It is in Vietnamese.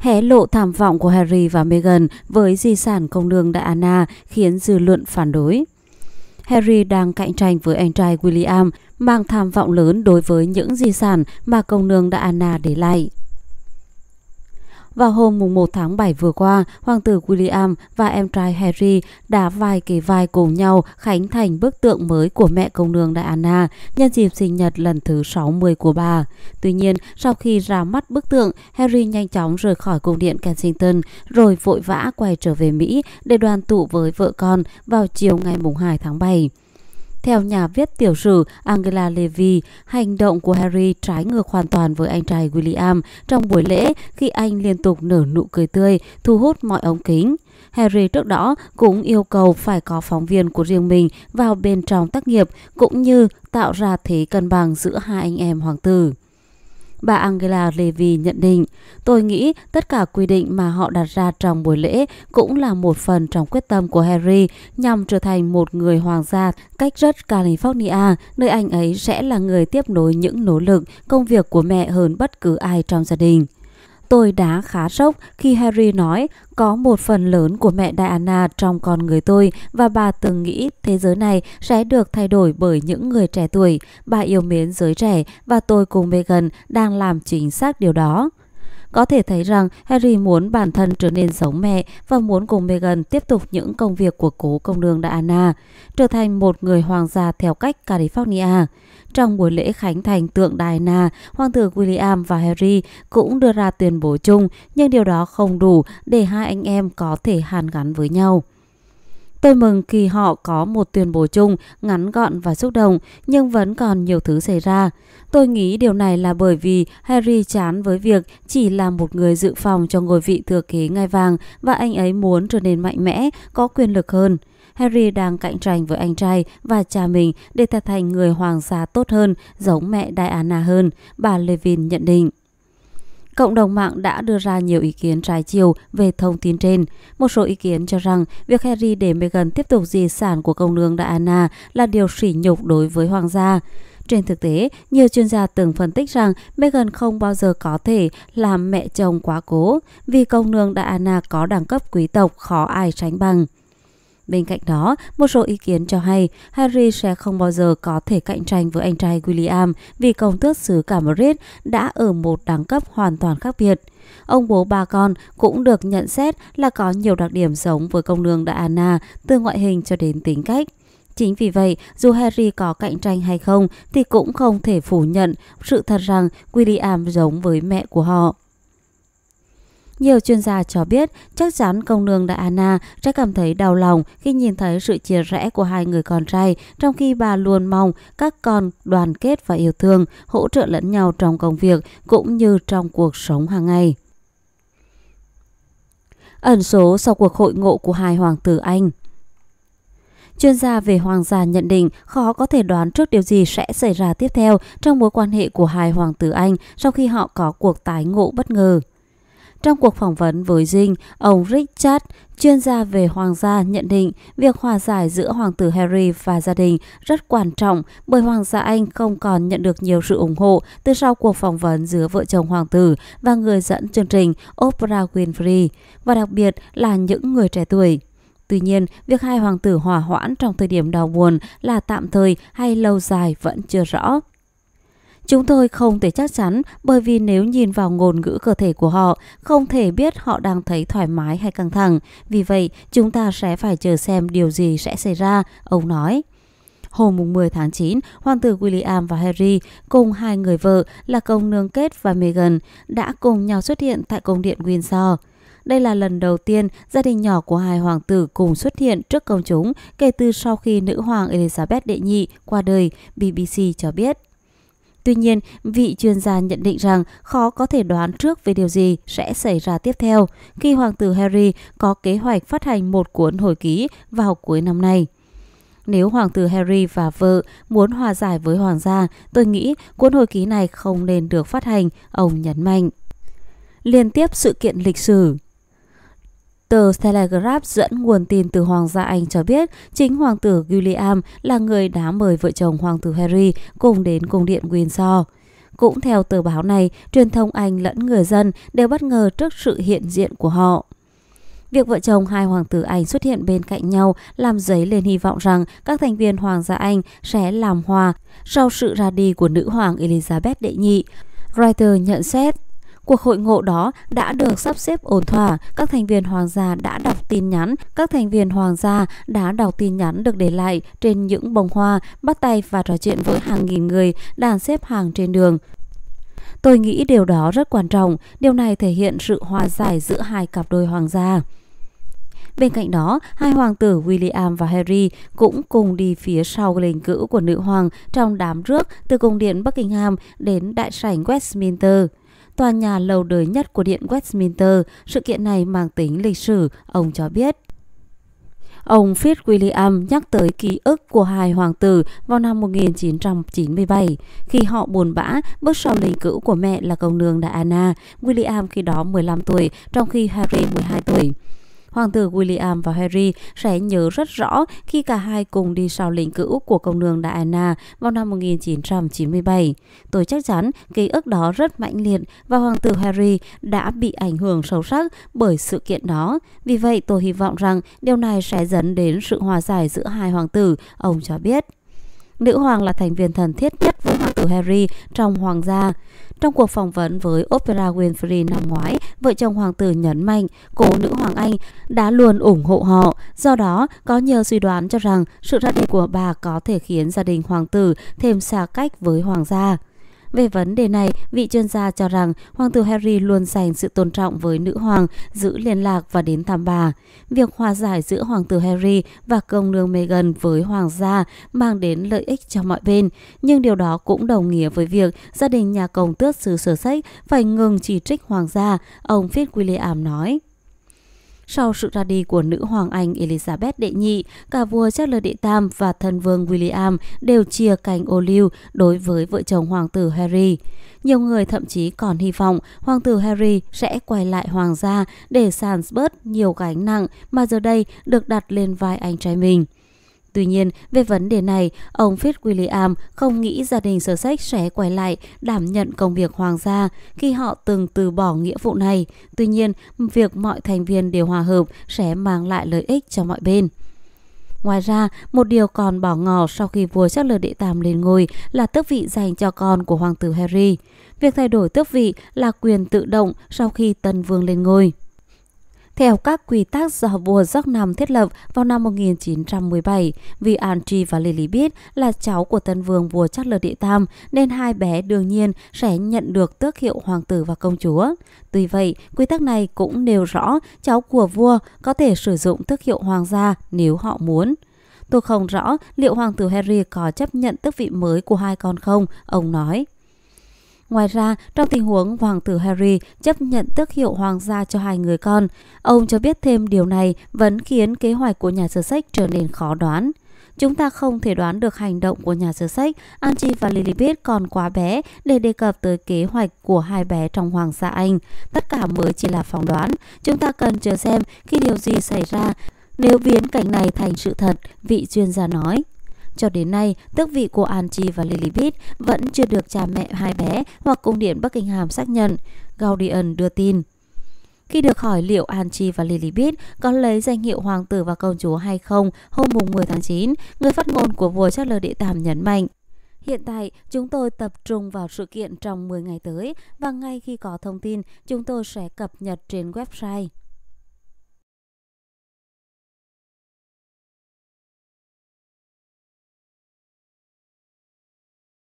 hé lộ tham vọng của Harry và Meghan với di sản công nương Diana khiến dư luận phản đối. Harry đang cạnh tranh với anh trai William mang tham vọng lớn đối với những di sản mà công nương Diana để lại. Vào hôm mùng 1 tháng 7 vừa qua, hoàng tử William và em trai Harry đã vai kề vai cùng nhau khánh thành bức tượng mới của mẹ công nương Diana nhân dịp sinh nhật lần thứ 60 của bà. Tuy nhiên, sau khi ra mắt bức tượng, Harry nhanh chóng rời khỏi cung điện Kensington rồi vội vã quay trở về Mỹ để đoàn tụ với vợ con vào chiều ngày mùng 2 tháng 7. Theo nhà viết tiểu sử Angela Levy, hành động của Harry trái ngược hoàn toàn với anh trai William trong buổi lễ khi anh liên tục nở nụ cười tươi, thu hút mọi ống kính. Harry trước đó cũng yêu cầu phải có phóng viên của riêng mình vào bên trong tác nghiệp cũng như tạo ra thế cân bằng giữa hai anh em hoàng tử. Bà Angela Levy nhận định, tôi nghĩ tất cả quy định mà họ đặt ra trong buổi lễ cũng là một phần trong quyết tâm của Harry nhằm trở thành một người hoàng gia cách rất California, nơi anh ấy sẽ là người tiếp nối những nỗ lực, công việc của mẹ hơn bất cứ ai trong gia đình. Tôi đã khá sốc khi Harry nói có một phần lớn của mẹ Diana trong con người tôi và bà từng nghĩ thế giới này sẽ được thay đổi bởi những người trẻ tuổi. Bà yêu mến giới trẻ và tôi cùng Meghan đang làm chính xác điều đó. Có thể thấy rằng Harry muốn bản thân trở nên giống mẹ và muốn cùng Meghan tiếp tục những công việc của cố công nương Diana, trở thành một người hoàng gia theo cách California. Trong buổi lễ khánh thành tượng Diana, hoàng tử William và Harry cũng đưa ra tuyên bố chung, nhưng điều đó không đủ để hai anh em có thể hàn gắn với nhau. Tôi mừng khi họ có một tuyên bố chung ngắn gọn và xúc động, nhưng vẫn còn nhiều thứ xảy ra. Tôi nghĩ điều này là bởi vì Harry chán với việc chỉ là một người dự phòng cho ngôi vị thừa kế ngai vàng và anh ấy muốn trở nên mạnh mẽ, có quyền lực hơn. Harry đang cạnh tranh với anh trai và cha mình để trở thành người hoàng gia tốt hơn, giống mẹ Diana hơn, bà Levin nhận định. Cộng đồng mạng đã đưa ra nhiều ý kiến trái chiều về thông tin trên. Một số ý kiến cho rằng việc Harry để Meghan tiếp tục di sản của công nương Diana là điều sỉ nhục đối với hoàng gia. Trên thực tế, nhiều chuyên gia từng phân tích rằng Meghan không bao giờ có thể làm mẹ chồng quá cố vì công nương Diana có đẳng cấp quý tộc khó ai sánh bằng. Bên cạnh đó, một số ý kiến cho hay Harry sẽ không bao giờ có thể cạnh tranh với anh trai William vì công tước xứ Cambridge đã ở một đẳng cấp hoàn toàn khác biệt. Ông bố ba con cũng được nhận xét là có nhiều đặc điểm giống với công nương Diana từ ngoại hình cho đến tính cách. Chính vì vậy, dù Harry có cạnh tranh hay không thì cũng không thể phủ nhận sự thật rằng William giống với mẹ của họ. Nhiều chuyên gia cho biết chắc chắn công nương Diana sẽ cảm thấy đau lòng khi nhìn thấy sự chia rẽ của hai người con trai trong khi bà luôn mong các con đoàn kết và yêu thương, hỗ trợ lẫn nhau trong công việc cũng như trong cuộc sống hàng ngày. Ẩn số sau cuộc hội ngộ của hai hoàng tử Anh Chuyên gia về hoàng gia nhận định khó có thể đoán trước điều gì sẽ xảy ra tiếp theo trong mối quan hệ của hai hoàng tử Anh sau khi họ có cuộc tái ngộ bất ngờ. Trong cuộc phỏng vấn với Dinh, ông Richard, chuyên gia về hoàng gia nhận định việc hòa giải giữa hoàng tử Harry và gia đình rất quan trọng bởi hoàng gia Anh không còn nhận được nhiều sự ủng hộ từ sau cuộc phỏng vấn giữa vợ chồng hoàng tử và người dẫn chương trình Oprah Winfrey và đặc biệt là những người trẻ tuổi. Tuy nhiên, việc hai hoàng tử hòa hoãn trong thời điểm đau buồn là tạm thời hay lâu dài vẫn chưa rõ. Chúng tôi không thể chắc chắn bởi vì nếu nhìn vào ngôn ngữ cơ thể của họ, không thể biết họ đang thấy thoải mái hay căng thẳng. Vì vậy, chúng ta sẽ phải chờ xem điều gì sẽ xảy ra, ông nói. Hôm 10 tháng 9, hoàng tử William và Harry cùng hai người vợ là công nương Kate và Meghan đã cùng nhau xuất hiện tại cung điện Windsor. Đây là lần đầu tiên gia đình nhỏ của hai hoàng tử cùng xuất hiện trước công chúng kể từ sau khi nữ hoàng Elizabeth đệ nhị qua đời, BBC cho biết. Tuy nhiên, vị chuyên gia nhận định rằng khó có thể đoán trước về điều gì sẽ xảy ra tiếp theo khi Hoàng tử Harry có kế hoạch phát hành một cuốn hồi ký vào cuối năm nay. Nếu hoàng tử Harry và vợ muốn hòa giải với hoàng gia, tôi nghĩ cuốn hồi ký này không nên được phát hành, ông nhấn mạnh. Liên tiếp sự kiện lịch sử Tờ Telegraph dẫn nguồn tin từ Hoàng gia Anh cho biết chính Hoàng tử William là người đã mời vợ chồng Hoàng tử Harry cùng đến cung điện Windsor. Cũng theo tờ báo này, truyền thông Anh lẫn người dân đều bất ngờ trước sự hiện diện của họ. Việc vợ chồng hai hoàng tử Anh xuất hiện bên cạnh nhau làm dấy lên hy vọng rằng các thành viên hoàng gia Anh sẽ làm hòa sau sự ra đi của nữ hoàng Elizabeth đệ nhị. Reuters nhận xét Cuộc hội ngộ đó đã được sắp xếp ổn thỏa, các thành viên hoàng gia đã đọc tin nhắn, các thành viên hoàng gia đã đọc tin nhắn được để lại trên những bông hoa, bắt tay và trò chuyện với hàng nghìn người đang xếp hàng trên đường. Tôi nghĩ điều đó rất quan trọng, điều này thể hiện sự hòa giải giữa hai cặp đôi hoàng gia. Bên cạnh đó, hai hoàng tử William và Harry cũng cùng đi phía sau linh cữu của nữ hoàng trong đám rước từ cung điện Buckingham đến đại sảnh Westminster tòa nhà lâu đời nhất của Điện Westminster. Sự kiện này mang tính lịch sử, ông cho biết. Ông Fitzwilliam nhắc tới ký ức của hai hoàng tử vào năm 1997 khi họ buồn bã bước sau linh cữu của mẹ là công nương Diana, William khi đó 15 tuổi trong khi Harry 12 tuổi. Hoàng tử William và Harry sẽ nhớ rất rõ khi cả hai cùng đi sau lính cữu của công nương Diana vào năm 1997. Tôi chắc chắn ký ức đó rất mãnh liệt và hoàng tử Harry đã bị ảnh hưởng sâu sắc bởi sự kiện đó. Vì vậy tôi hy vọng rằng điều này sẽ dẫn đến sự hòa giải giữa hai hoàng tử, ông cho biết. Nữ hoàng là thành viên thân thiết nhất với hoàng tử Harry trong hoàng gia. Trong cuộc phỏng vấn với Oprah Winfrey năm ngoái, vợ chồng hoàng tử nhấn mạnh cô nữ hoàng Anh đã luôn ủng hộ họ. Do đó, có nhiều suy đoán cho rằng sự ra đi của bà có thể khiến gia đình hoàng tử thêm xa cách với hoàng gia. Về vấn đề này, vị chuyên gia cho rằng Hoàng tử Harry luôn dành sự tôn trọng với nữ hoàng, giữ liên lạc và đến thăm bà. Việc hòa giải giữa Hoàng tử Harry và công nương Meghan với Hoàng gia mang đến lợi ích cho mọi bên, nhưng điều đó cũng đồng nghĩa với việc gia đình nhà công tước xứ sở sách phải ngừng chỉ trích Hoàng gia, ông Fitzwilliam nói. Sau sự ra đi của nữ hoàng Anh Elizabeth đệ nhị, cả vua Charles đệ tam và thân vương William đều chia cành ô liu đối với vợ chồng hoàng tử Harry. Nhiều người thậm chí còn hy vọng hoàng tử Harry sẽ quay lại hoàng gia để sàn bớt nhiều gánh nặng mà giờ đây được đặt lên vai anh trai mình. Tuy nhiên, về vấn đề này, ông Fitzwilliam không nghĩ gia đình sở sách sẽ quay lại đảm nhận công việc hoàng gia khi họ từng từ bỏ nghĩa vụ này. Tuy nhiên, việc mọi thành viên đều hòa hợp sẽ mang lại lợi ích cho mọi bên. Ngoài ra, một điều còn bỏ ngỏ sau khi vua Charles đệ tam lên ngôi là tước vị dành cho con của hoàng tử Harry. Việc thay đổi tước vị là quyền tự động sau khi tân vương lên ngôi. Theo các quy tắc do vua Gióc Nam thiết lập vào năm 1917, vì Andri và Lily biết là cháu của tân vương vua Charles Đệ Tam nên hai bé đương nhiên sẽ nhận được tước hiệu hoàng tử và công chúa. Tuy vậy, quy tắc này cũng nêu rõ cháu của vua có thể sử dụng tước hiệu hoàng gia nếu họ muốn. Tôi không rõ liệu hoàng tử Harry có chấp nhận tước vị mới của hai con không, ông nói. Ngoài ra, trong tình huống Hoàng tử Harry chấp nhận tước hiệu hoàng gia cho hai người con, ông cho biết thêm điều này vẫn khiến kế hoạch của nhà sử sách trở nên khó đoán. Chúng ta không thể đoán được hành động của nhà sử sách, Angie và Lilibet còn quá bé để đề cập tới kế hoạch của hai bé trong Hoàng gia Anh. Tất cả mới chỉ là phỏng đoán. Chúng ta cần chờ xem khi điều gì xảy ra nếu biến cảnh này thành sự thật, vị chuyên gia nói. Cho đến nay, tước vị của Angie và Lilibit vẫn chưa được cha mẹ hai bé hoặc cung điện Bắc Kinh hàm xác nhận, Guardian đưa tin. Khi được hỏi liệu Angie và Lilibet có lấy danh hiệu hoàng tử và công chúa hay không hôm mùng 10 tháng 9, người phát ngôn của vua Charles Đệ Tam nhấn mạnh. Hiện tại, chúng tôi tập trung vào sự kiện trong 10 ngày tới và ngay khi có thông tin, chúng tôi sẽ cập nhật trên website.